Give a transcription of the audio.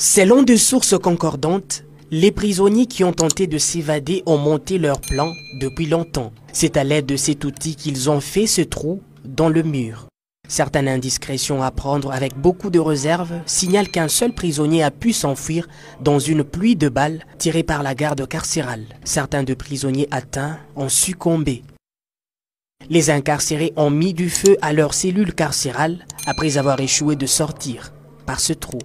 Selon des sources concordantes, les prisonniers qui ont tenté de s'évader ont monté leur plan depuis longtemps. C'est à l'aide de cet outil qu'ils ont fait ce trou dans le mur. Certaines indiscrétions à prendre avec beaucoup de réserve signalent qu'un seul prisonnier a pu s'enfuir dans une pluie de balles tirée par la garde carcérale. Certains de prisonniers atteints ont succombé. Les incarcérés ont mis du feu à leurs cellule carcérale après avoir échoué de sortir par ce trou.